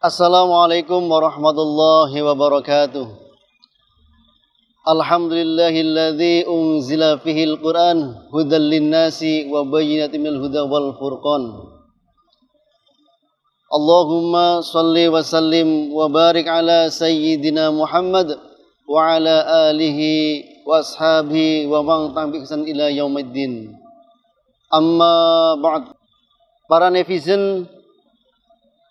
السلام عليكم ورحمة الله وبركاته الحمد لله الذي أنزل فيه القرآن هدى للناس وبينة من الهدى والفرقان اللهم صل وسلم وبارك على سيدنا محمد وعلى آله وأصحابه ومن تبعهم بإحسان إلى يوم الدين أما بعد Para netizen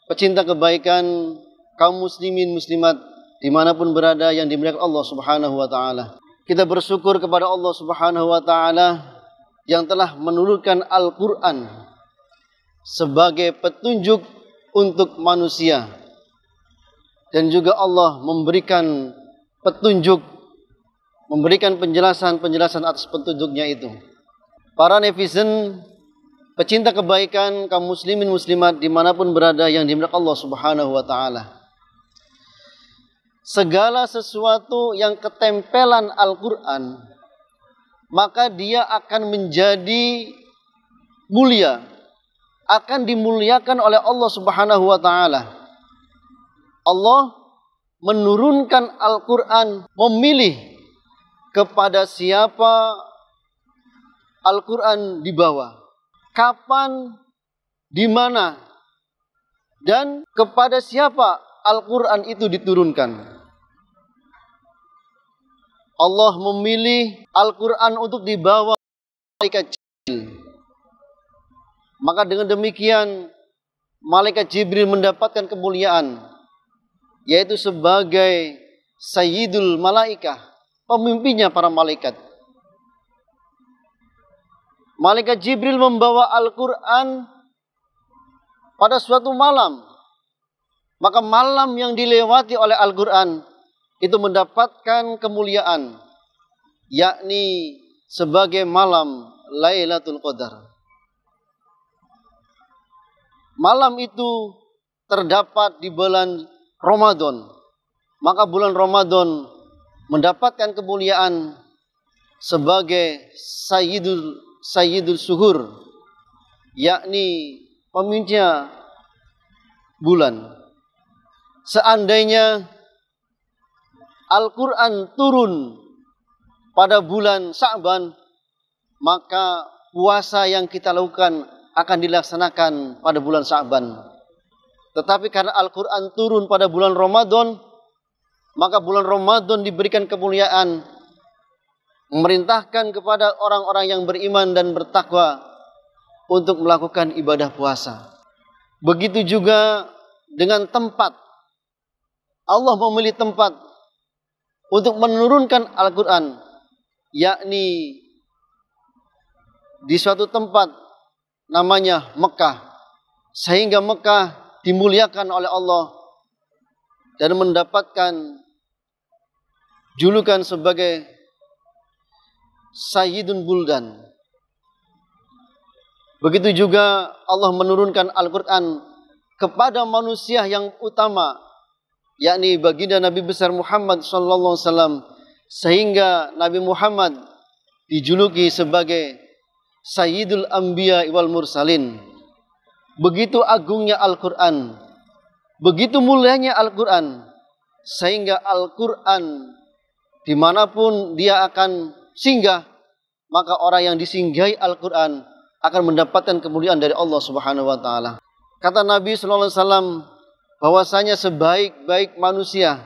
pecinta kebaikan, kaum muslimin muslimat dimanapun berada yang dimuliakan Allah Subhanahu wa taala. Kita bersyukur kepada Allah Subhanahu wa taala yang telah menurunkan Al-Qur'an sebagai petunjuk untuk manusia. Dan juga Allah memberikan petunjuk memberikan penjelasan-penjelasan atas petunjuknya itu. Para netizen pecinta kebaikan kaum muslimin muslimat dimanapun berada yang dimiliki Allah Subhanahu wa taala. Segala sesuatu yang ketempelan Al-Qur'an maka dia akan menjadi mulia, akan dimuliakan oleh Allah Subhanahu wa taala. Allah menurunkan Al-Qur'an memilih kepada siapa Al-Qur'an dibawa kapan, di mana, dan kepada siapa Al-Quran itu diturunkan. Allah memilih Al-Quran untuk dibawa malaikat Jibril. Maka dengan demikian malaikat Jibril mendapatkan kemuliaan yaitu sebagai Sayyidul Malaikah, pemimpinnya para malaikat. Malaikat Jibril membawa Al-Quran pada suatu malam. Maka malam yang dilewati oleh Al-Quran itu mendapatkan kemuliaan. Yakni sebagai malam Lailatul Qadar. Malam itu terdapat di bulan Ramadan. Maka bulan Ramadan mendapatkan kemuliaan sebagai Sayyidul Sayyidul Suhur yakni pemimpinnya bulan seandainya Al-Qur'an turun pada bulan Sa'ban maka puasa yang kita lakukan akan dilaksanakan pada bulan Sa'ban tetapi karena Al-Qur'an turun pada bulan Ramadan maka bulan Ramadan diberikan kemuliaan memerintahkan kepada orang-orang yang beriman dan bertakwa untuk melakukan ibadah puasa. Begitu juga dengan tempat. Allah memilih tempat untuk menurunkan Al-Quran, yakni di suatu tempat namanya Mekah. Sehingga Mekah dimuliakan oleh Allah dan mendapatkan julukan sebagai Sayyidun Buldan. Begitu juga Allah menurunkan Al-Quran kepada manusia yang utama, yakni baginda Nabi besar Muhammad Sallallahu Alaihi Wasallam, sehingga Nabi Muhammad dijuluki sebagai Sayyidul Ambia Iwal Mursalin. Begitu agungnya Al-Quran, begitu mulianya Al-Quran, sehingga Al-Quran dimanapun dia akan singgah, maka orang yang disinggahi Al-Quran akan mendapatkan kemuliaan dari Allah Subhanahu wa taala. Kata Nabi sallallahu alaihi wasallam bahwasanya sebaik-baik manusia,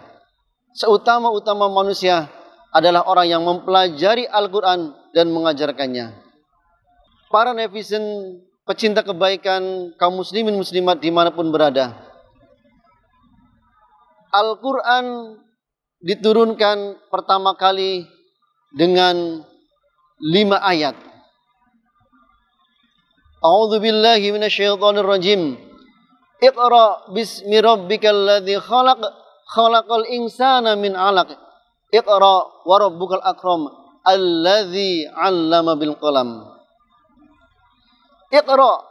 seutama-utama manusia adalah orang yang mempelajari Al-Qur'an dan mengajarkannya. Para netizen pecinta kebaikan kaum muslimin muslimat dimanapun berada. Al-Quran diturunkan pertama kali dengan lima ayat. A'udzu billahi minasyaitonir rajim. Iqra bismi rabbikal ladzi khalaq khalaqal insana min 'alaq. Iqra wa rabbukal akram alladzi 'allama bil qalam. Iqra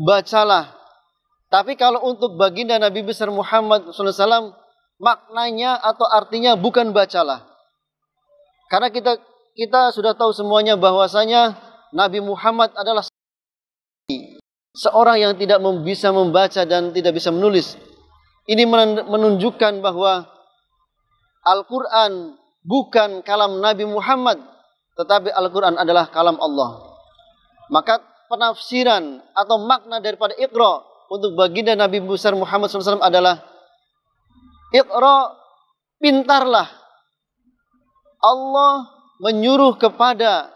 bacalah. Tapi kalau untuk baginda Nabi besar Muhammad SAW, maknanya atau artinya bukan bacalah karena kita kita sudah tahu semuanya bahwasanya Nabi Muhammad adalah seorang yang tidak bisa membaca dan tidak bisa menulis. Ini menunjukkan bahwa Al-Quran bukan kalam Nabi Muhammad, tetapi Al-Quran adalah kalam Allah. Maka penafsiran atau makna daripada Iqra untuk baginda Nabi besar Muhammad SAW adalah Iqra, pintarlah Allah menyuruh kepada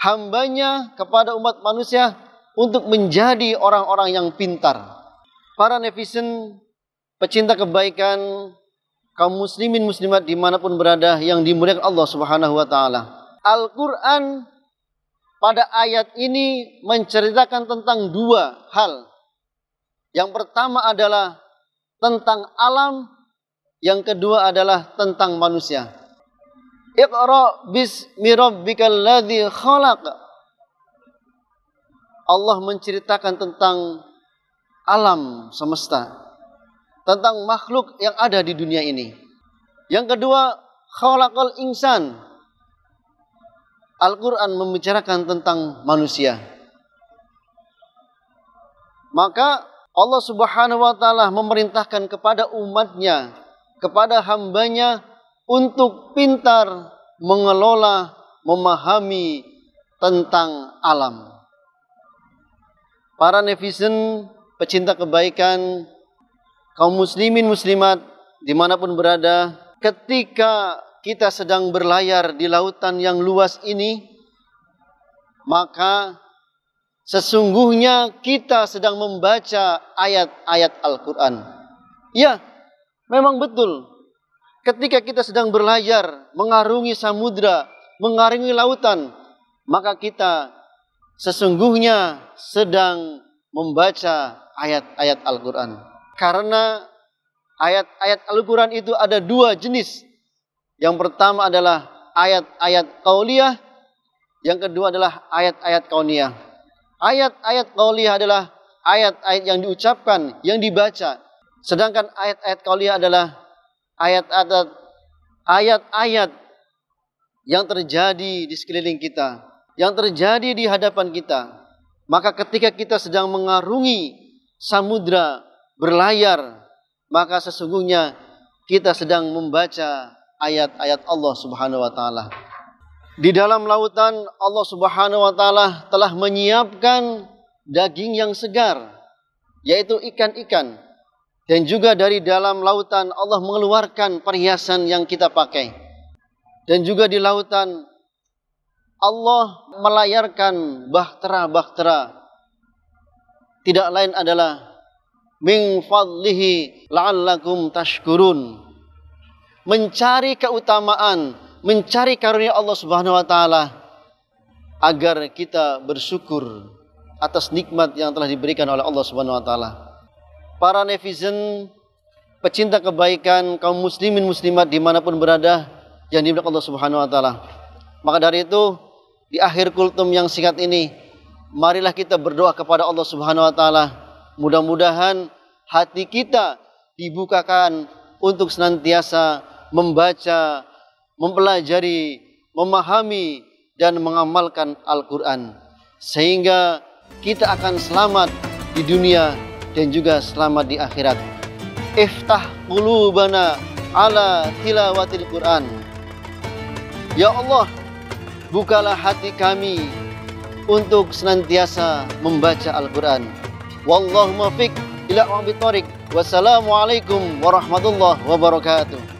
hambanya, kepada umat manusia untuk menjadi orang-orang yang pintar. Para netizen, pecinta kebaikan, kaum muslimin muslimat dimanapun berada yang dimuliakan Allah subhanahu wa ta'ala. Al-Quran pada ayat ini menceritakan tentang dua hal. Yang pertama adalah tentang alam, yang kedua adalah tentang manusia. Iqra bismi rabbikal ladzi khalaq. Allah menceritakan tentang alam semesta, tentang makhluk yang ada di dunia ini. Yang kedua, khalaqal insan. Al-Qur'an membicarakan tentang manusia. Maka Allah Subhanahu wa taala memerintahkan kepada umatnya, kepada hambanya untuk pintar mengelola, memahami tentang alam. Para netizen, pecinta kebaikan, kaum muslimin muslimat dimanapun berada, ketika kita sedang berlayar di lautan yang luas ini, maka sesungguhnya kita sedang membaca ayat-ayat Al-Quran. Ya, memang betul ketika kita sedang berlayar, mengarungi samudra, mengarungi lautan, maka kita sesungguhnya sedang membaca ayat-ayat Al-Quran. Karena ayat-ayat Al-Quran itu ada dua jenis. Yang pertama adalah ayat-ayat kauliyah, yang kedua adalah ayat-ayat kauniyah. Ayat-ayat kauliyah adalah ayat-ayat yang diucapkan, yang dibaca. Sedangkan ayat-ayat kauliyah adalah ayat-ayat ayat-ayat yang terjadi di sekeliling kita, yang terjadi di hadapan kita. Maka ketika kita sedang mengarungi samudra berlayar, maka sesungguhnya kita sedang membaca ayat-ayat Allah Subhanahu wa taala. Di dalam lautan Allah Subhanahu wa taala telah menyiapkan daging yang segar, yaitu ikan-ikan dan juga dari dalam lautan Allah mengeluarkan perhiasan yang kita pakai. Dan juga di lautan Allah melayarkan bahtera-bahtera. Tidak lain adalah min fadlihi la'allakum tashkurun. Mencari keutamaan, mencari karunia Allah Subhanahu wa taala agar kita bersyukur atas nikmat yang telah diberikan oleh Allah Subhanahu wa taala para netizen, pecinta kebaikan, kaum muslimin muslimat dimanapun berada yang diberikan Allah Subhanahu Wa Taala. Maka dari itu di akhir kultum yang singkat ini, marilah kita berdoa kepada Allah Subhanahu Wa Taala. Mudah-mudahan hati kita dibukakan untuk senantiasa membaca, mempelajari, memahami dan mengamalkan Al-Quran sehingga kita akan selamat di dunia dan juga selamat di akhirat. Iftah qulubana ala tilawatil Quran. Ya Allah, bukalah hati kami untuk senantiasa membaca Al-Quran. Wallahu muwaffiq ila aqwamit thoriq. Wassalamualaikum warahmatullahi wabarakatuh.